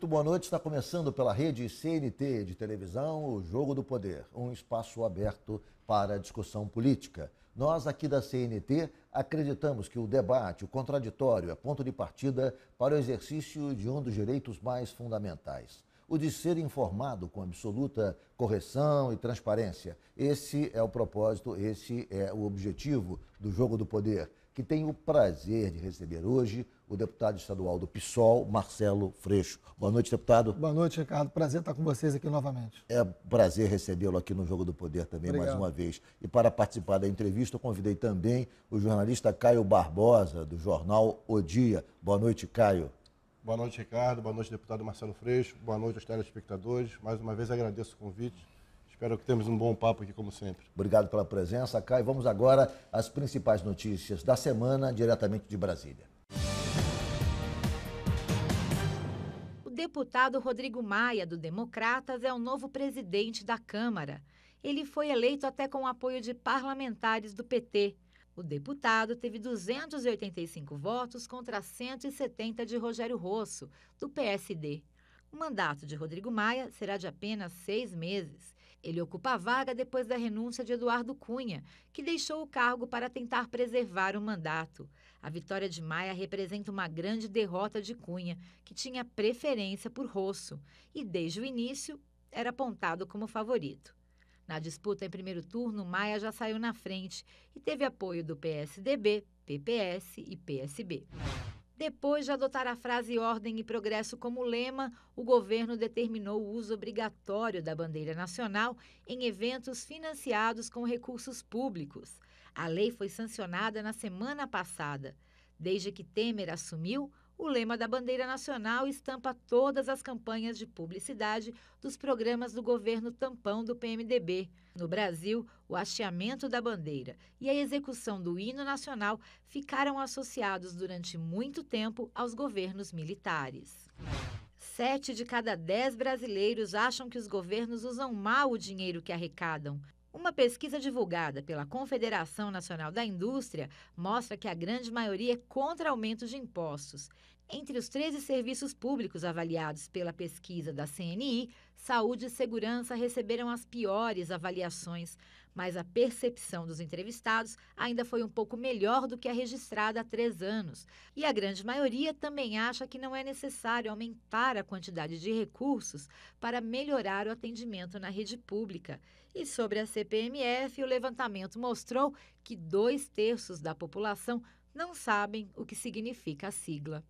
muito boa noite. Está começando pela rede CNT de televisão o Jogo do Poder, um espaço aberto para discussão política. Nós, aqui da CNT, acreditamos que o debate, o contraditório, é ponto de partida para o exercício de um dos direitos mais fundamentais o de ser informado com absoluta correção e transparência. Esse é o propósito, esse é o objetivo do jogo do poder que tenho o prazer de receber hoje o deputado estadual do PSOL, Marcelo Freixo. Boa noite, deputado. Boa noite, Ricardo. Prazer estar com vocês aqui novamente. É prazer recebê-lo aqui no Jogo do Poder também, Obrigado. mais uma vez. E para participar da entrevista, eu convidei também o jornalista Caio Barbosa, do jornal O Dia. Boa noite, Caio. Boa noite, Ricardo. Boa noite, deputado Marcelo Freixo. Boa noite aos telespectadores. Mais uma vez agradeço o convite. Espero que temos um bom papo aqui, como sempre. Obrigado pela presença, Caio. Vamos agora às principais notícias da semana, diretamente de Brasília. O deputado Rodrigo Maia, do Democratas, é o novo presidente da Câmara. Ele foi eleito até com o apoio de parlamentares do PT. O deputado teve 285 votos contra 170 de Rogério Rosso, do PSD. O mandato de Rodrigo Maia será de apenas seis meses ele ocupa a vaga depois da renúncia de Eduardo Cunha, que deixou o cargo para tentar preservar o mandato. A vitória de Maia representa uma grande derrota de Cunha, que tinha preferência por Rosso e, desde o início, era apontado como favorito. Na disputa em primeiro turno, Maia já saiu na frente e teve apoio do PSDB, PPS e PSB. Depois de adotar a frase Ordem e Progresso como lema, o governo determinou o uso obrigatório da bandeira nacional em eventos financiados com recursos públicos. A lei foi sancionada na semana passada. Desde que Temer assumiu, o lema da bandeira nacional estampa todas as campanhas de publicidade dos programas do governo tampão do PMDB. No Brasil, o hasteamento da bandeira e a execução do hino nacional ficaram associados durante muito tempo aos governos militares. Sete de cada dez brasileiros acham que os governos usam mal o dinheiro que arrecadam. Uma pesquisa divulgada pela confederação nacional da indústria mostra que a grande maioria é contra aumentos de impostos entre os treze serviços públicos avaliados pela pesquisa da cni saúde e segurança receberam as piores avaliações mas a percepção dos entrevistados ainda foi um pouco melhor do que a registrada há três anos e a grande maioria também acha que não é necessário aumentar a quantidade de recursos para melhorar o atendimento na rede pública e sobre a cpmf o levantamento mostrou que dois terços da população não sabem o que significa a sigla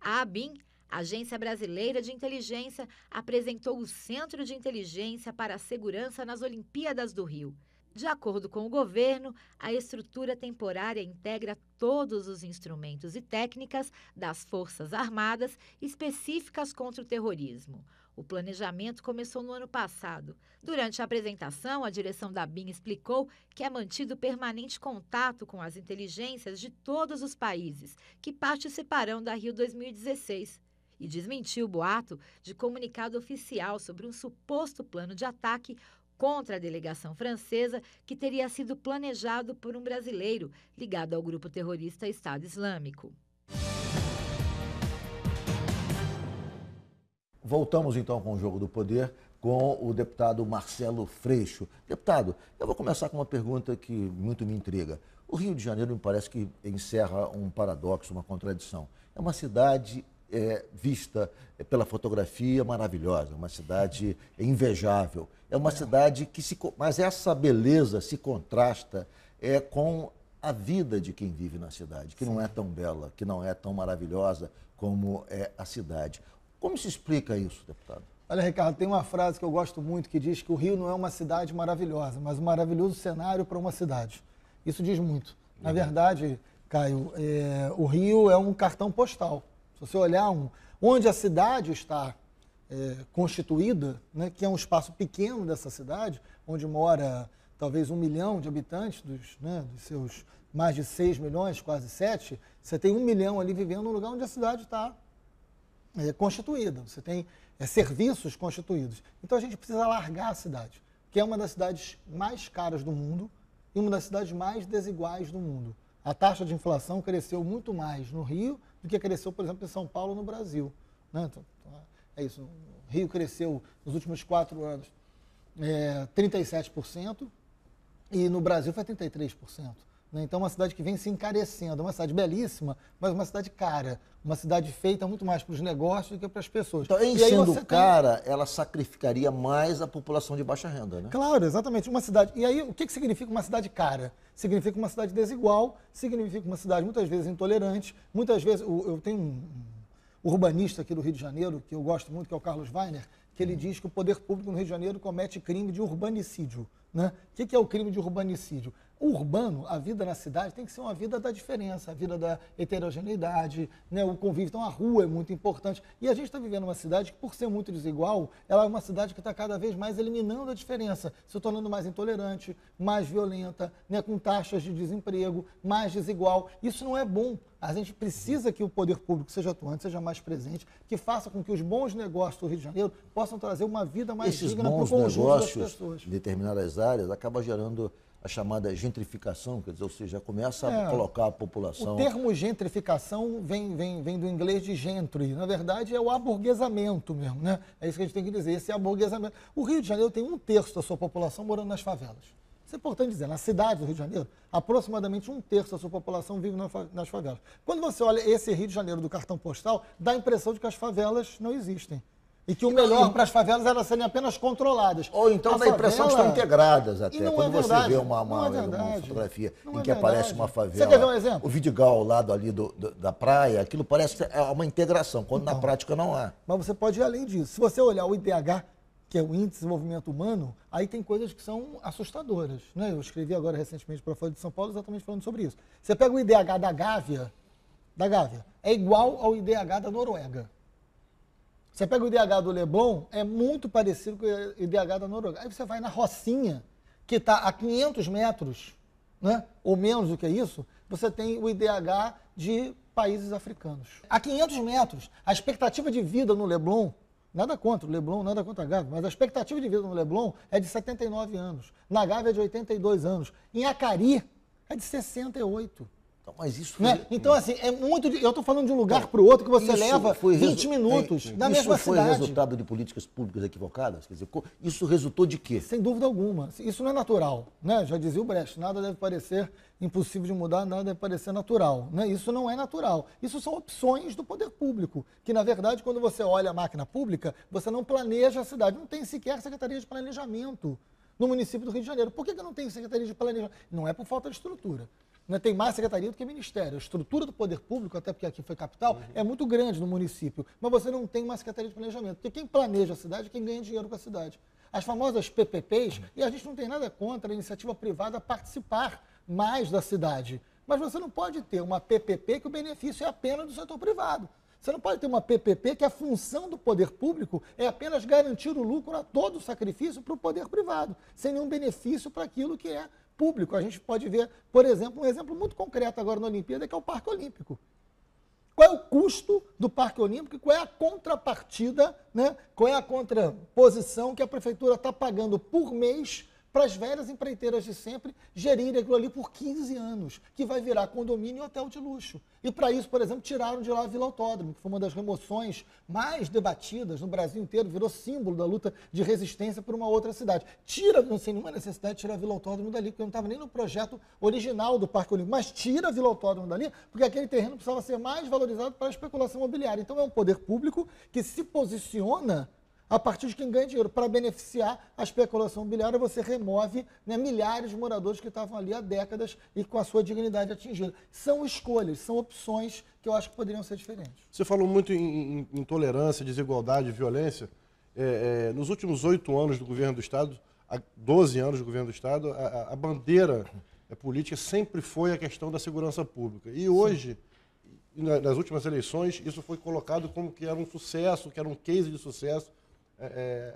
a abim agência brasileira de inteligência apresentou o centro de inteligência para a segurança nas olimpíadas do rio de acordo com o governo a estrutura temporária integra todos os instrumentos e técnicas das forças armadas específicas contra o terrorismo o planejamento começou no ano passado. Durante a apresentação, a direção da BIM explicou que é mantido permanente contato com as inteligências de todos os países que participarão da Rio 2016 e desmentiu o boato de comunicado oficial sobre um suposto plano de ataque contra a delegação francesa, que teria sido planejado por um brasileiro ligado ao grupo terrorista Estado Islâmico. Voltamos então com o jogo do poder com o deputado Marcelo Freixo. Deputado, eu vou começar com uma pergunta que muito me intriga. O Rio de Janeiro me parece que encerra um paradoxo, uma contradição. É uma cidade é, vista pela fotografia é maravilhosa, é uma cidade invejável. É uma cidade que se. Mas essa beleza se contrasta é, com a vida de quem vive na cidade, que Sim. não é tão bela, que não é tão maravilhosa como é a cidade. Como se explica isso, deputado? Olha, Ricardo, tem uma frase que eu gosto muito que diz que o Rio não é uma cidade maravilhosa, mas um maravilhoso cenário para uma cidade. Isso diz muito. Na verdade, Caio, é, o Rio é um cartão postal você olhar um, onde a cidade está é, constituída, né, que é um espaço pequeno dessa cidade, onde mora talvez um milhão de habitantes, dos, né, dos seus mais de 6 milhões, quase 7, você tem um milhão ali vivendo no lugar onde a cidade está é, constituída, você tem é, serviços constituídos. Então a gente precisa alargar a cidade, que é uma das cidades mais caras do mundo e uma das cidades mais desiguais do mundo. A taxa de inflação cresceu muito mais no Rio do que cresceu, por exemplo, em São Paulo no Brasil. Né? Então, é isso. O Rio cresceu nos últimos quatro anos é, 37% e no Brasil foi 33%. Né? Então, uma cidade que vem se encarecendo, uma cidade belíssima, mas uma cidade cara, uma cidade feita muito mais para os negócios do que para as pessoas. Então, em e sendo cara, tem... ela sacrificaria mais a população de baixa renda, né? Claro, exatamente. Uma cidade. E aí, o que, que significa uma cidade cara? Significa uma cidade desigual, significa uma cidade muitas vezes intolerante, muitas vezes. Eu tenho um urbanista aqui do Rio de Janeiro, que eu gosto muito, que é o Carlos Weiner, que ele hum. diz que o poder público no Rio de Janeiro comete crime de urbanicídio. Né? O que, que é o crime de urbanicídio? urbano, a vida na cidade tem que ser uma vida da diferença, a vida da heterogeneidade, né, o convívio. Então a rua é muito importante. E a gente está vivendo uma cidade que, por ser muito desigual, ela é uma cidade que está cada vez mais eliminando a diferença, se tornando mais intolerante, mais violenta, né, com taxas de desemprego, mais desigual. Isso não é bom. A gente precisa que o poder público seja atuante, seja mais presente, que faça com que os bons negócios do Rio de Janeiro possam trazer uma vida mais Esses digna para o conjunto negócios, das pessoas. Em determinadas áreas acaba gerando a chamada gentrificação, quer dizer, ou seja, começa é, a colocar a população. O termo gentrificação vem, vem, vem do inglês de gentry. Na verdade, é o aburguesamento mesmo, né? É isso que a gente tem que dizer, esse aburguesamento. O Rio de Janeiro tem um terço da sua população morando nas favelas. Isso é importante dizer. Na cidade do Rio de Janeiro, aproximadamente um terço da sua população vive nas favelas. Quando você olha esse Rio de Janeiro do cartão postal, dá a impressão de que as favelas não existem. E que o melhor para as favelas era serem apenas controladas. Ou então a dá a impressão favela... que estão integradas até. Quando é você vê uma, uma, é uma fotografia não em é que aparece uma favela. Você quer ver um exemplo? O Vidigal ao lado ali do, do, da praia, aquilo parece que é uma integração, quando na prática não há. Mas você pode ir além disso. Se você olhar o IDH, que é o Índice de Desenvolvimento Humano, aí tem coisas que são assustadoras. Né? Eu escrevi agora recentemente para a Folha de São Paulo exatamente falando sobre isso. Você pega o IDH da Gávea, da Gávea, é igual ao IDH da Noruega. Você pega o IDH do Leblon, é muito parecido com o IDH da Noruega. Aí você vai na Rocinha, que está a 500 metros, né? ou menos do que isso, você tem o IDH de países africanos. A 500 metros, a expectativa de vida no Leblon, nada contra o Leblon, nada contra a Gávea, mas a expectativa de vida no Leblon é de 79 anos, na Gávea é de 82 anos, em Acari é de 68. Então, mas isso né? É- então, assim, é muito. Eu estou falando de um lugar para o outro que você leva foi 20 minutos é, na mesma cidade. Isso foi resultado de políticas públicas equivocadas? Quer dizer, isso resultou de quê? Sem dúvida alguma. Isso não é natural. Né? Já dizia o Brecht, nada deve parecer impossível de mudar, nada deve parecer natural. Né? Isso não é natural. Isso são opções do poder público. Que, na verdade, quando você olha a máquina pública, você não planeja a cidade. Não tem sequer Secretaria de Planejamento no município do Rio de Janeiro. Por que, que não tem Secretaria de Planejamento? Não é por falta de estrutura. Né? Tem mais secretaria do que ministério. A estrutura do poder público, até porque aqui foi capital, uhum. é muito grande no município. Mas você não tem uma secretaria de planejamento. Porque quem planeja a cidade é quem ganha dinheiro com a cidade. As famosas PPPs, uhum. e a gente não tem nada contra a iniciativa privada participar mais da cidade. Mas você não pode ter uma PPP que o benefício é apenas do setor privado. Você não pode ter uma PPP que a função do poder público é apenas garantir o lucro a todo o sacrifício para o poder privado, sem nenhum benefício para aquilo que é público. A gente pode ver, por exemplo, um exemplo muito concreto agora na Olimpíada, que é o Parque Olímpico. Qual é o custo do Parque Olímpico e qual é a contrapartida, né? qual é a contraposição que a prefeitura está pagando por mês para as velhas empreiteiras de sempre gerirem aquilo ali por 15 anos, que vai virar condomínio e hotel de luxo. E para isso, por exemplo, tiraram de lá a Vila Autódromo, que foi uma das remoções mais debatidas no Brasil inteiro, virou símbolo da luta de resistência por uma outra cidade. Tira, não sem nenhuma necessidade, tira a Vila Autódromo dali, porque não estava nem no projeto original do Parque Olímpico, mas tira a Vila Autódromo dali, porque aquele terreno precisava ser mais valorizado para a especulação imobiliária. Então é um poder público que se posiciona a partir de quem ganha dinheiro para beneficiar a especulação imobiliária, você remove né, milhares de moradores que estavam ali há décadas e com a sua dignidade atingida. São escolhas, são opções que eu acho que poderiam ser diferentes. Você falou muito em intolerância, desigualdade, violência. É, é, nos últimos oito anos do governo do Estado, 12 anos do governo do Estado, a, a bandeira a é, política sempre foi a questão da segurança pública. E hoje, nas últimas eleições, isso foi colocado como que era um sucesso, que era um case de sucesso é,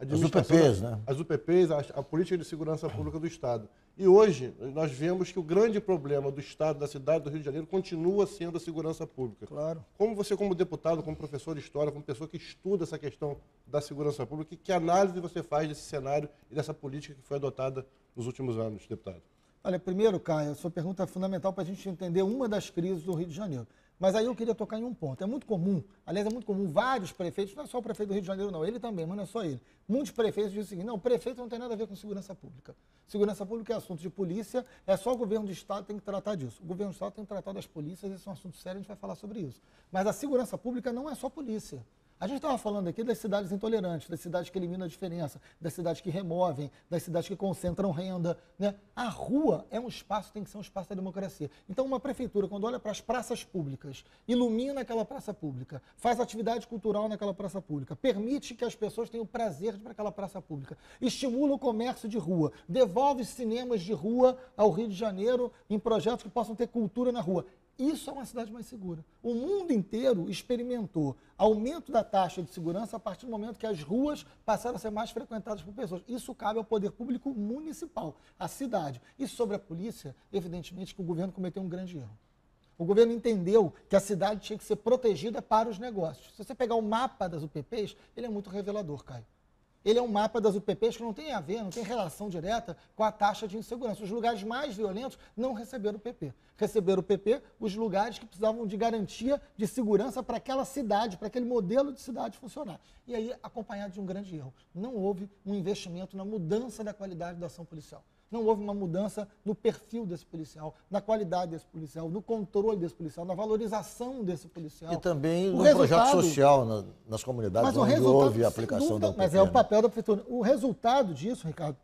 é as UPPs, né? As UPPs, a, a, Política de Segurança Pública do Estado. E hoje nós vemos que o grande problema do Estado, da cidade do Rio de Janeiro, continua sendo a segurança pública. Claro. Como você, como deputado, como professor de história, como pessoa que estuda essa questão da segurança pública, que análise você faz desse cenário e dessa política que foi adotada nos últimos anos, deputado? Olha, primeiro, Caio, sua pergunta é fundamental para a gente entender uma das crises do Rio de Janeiro. Mas aí eu queria tocar em um ponto. É muito comum, aliás, é muito comum vários prefeitos, não é só o prefeito do Rio de Janeiro, não, ele também, mas não é só ele. Muitos prefeitos dizem o seguinte: não, o prefeito não tem nada a ver com segurança pública. Segurança pública é assunto de polícia, é só o governo do Estado tem que tratar disso. O governo do Estado tem que tratar das polícias, esse é um assunto sério, a gente vai falar sobre isso. Mas a segurança pública não é só polícia. A gente estava falando aqui das cidades intolerantes, das cidades que eliminam a diferença, das cidades que removem, das cidades que concentram renda. Né? A rua é um espaço, tem que ser um espaço da democracia. Então, uma prefeitura, quando olha para as praças públicas, ilumina aquela praça pública, faz atividade cultural naquela praça pública, permite que as pessoas tenham prazer de ir para aquela praça pública, estimula o comércio de rua, devolve cinemas de rua ao Rio de Janeiro em projetos que possam ter cultura na rua isso é uma cidade mais segura. O mundo inteiro experimentou aumento da taxa de segurança a partir do momento que as ruas passaram a ser mais frequentadas por pessoas. Isso cabe ao poder público municipal, à cidade. E sobre a polícia, evidentemente que o governo cometeu um grande erro. O governo entendeu que a cidade tinha que ser protegida para os negócios. Se você pegar o mapa das UPPs, ele é muito revelador, Caio ele é um mapa das UPPs que não tem a ver, não tem relação direta com a taxa de insegurança. Os lugares mais violentos não receberam o PP. Receberam o PP os lugares que precisavam de garantia de segurança para aquela cidade, para aquele modelo de cidade funcionar. E aí, acompanhado de um grande erro. Não houve um investimento na mudança da qualidade da ação policial não houve uma mudança no perfil desse policial, na qualidade desse policial, no controle desse policial, na valorização desse policial. E também o no resultado... projeto social na, nas comunidades mas onde houve a aplicação dúvida, da UPP. Mas é o papel da prefeitura. O resultado disso, Ricardo,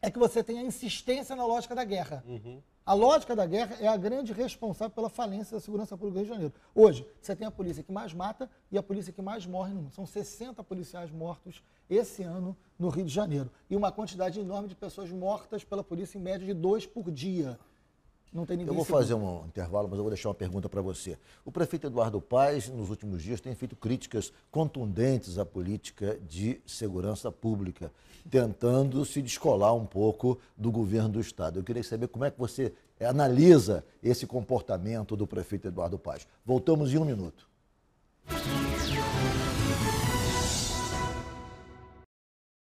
é que você tem a insistência na lógica da guerra. Uhum. A lógica da guerra é a grande responsável pela falência da segurança pública do Rio de Janeiro. Hoje, você tem a polícia que mais mata e a polícia que mais morre no mundo. São 60 policiais mortos esse ano no Rio de Janeiro. E uma quantidade enorme de pessoas mortas pela polícia, em média de dois por dia. Não tem ninguém. Eu vou segundo. fazer um intervalo, mas eu vou deixar uma pergunta para você. O prefeito Eduardo Paes, nos últimos dias, tem feito críticas contundentes à política de segurança pública, tentando se descolar um pouco do governo do Estado. Eu queria saber como é que você analisa esse comportamento do prefeito Eduardo Paes. Voltamos em um minuto.